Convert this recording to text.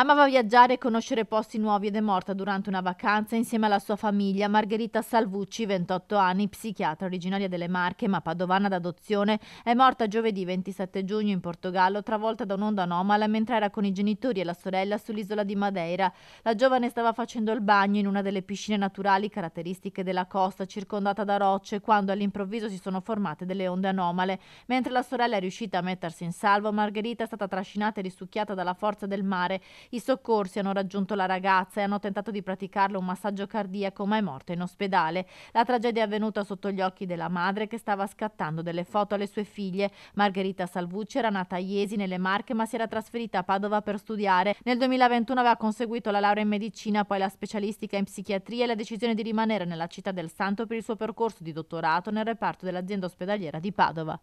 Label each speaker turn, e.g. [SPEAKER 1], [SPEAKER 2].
[SPEAKER 1] Amava viaggiare e conoscere posti nuovi ed è morta durante una vacanza insieme alla sua famiglia Margherita Salvucci, 28 anni, psichiatra originaria delle Marche ma padovana d'adozione, è morta giovedì 27 giugno in Portogallo travolta da un'onda anomala mentre era con i genitori e la sorella sull'isola di Madeira. La giovane stava facendo il bagno in una delle piscine naturali caratteristiche della costa circondata da rocce quando all'improvviso si sono formate delle onde anomale. Mentre la sorella è riuscita a mettersi in salvo, Margherita è stata trascinata e risucchiata dalla forza del mare i soccorsi hanno raggiunto la ragazza e hanno tentato di praticarle un massaggio cardiaco, ma è morta in ospedale. La tragedia è avvenuta sotto gli occhi della madre che stava scattando delle foto alle sue figlie. Margherita Salvucci era nata a Iesi nelle Marche, ma si era trasferita a Padova per studiare. Nel 2021 aveva conseguito la laurea in medicina, poi la specialistica in psichiatria e la decisione di rimanere nella città del Santo per il suo percorso di dottorato nel reparto dell'azienda ospedaliera di Padova.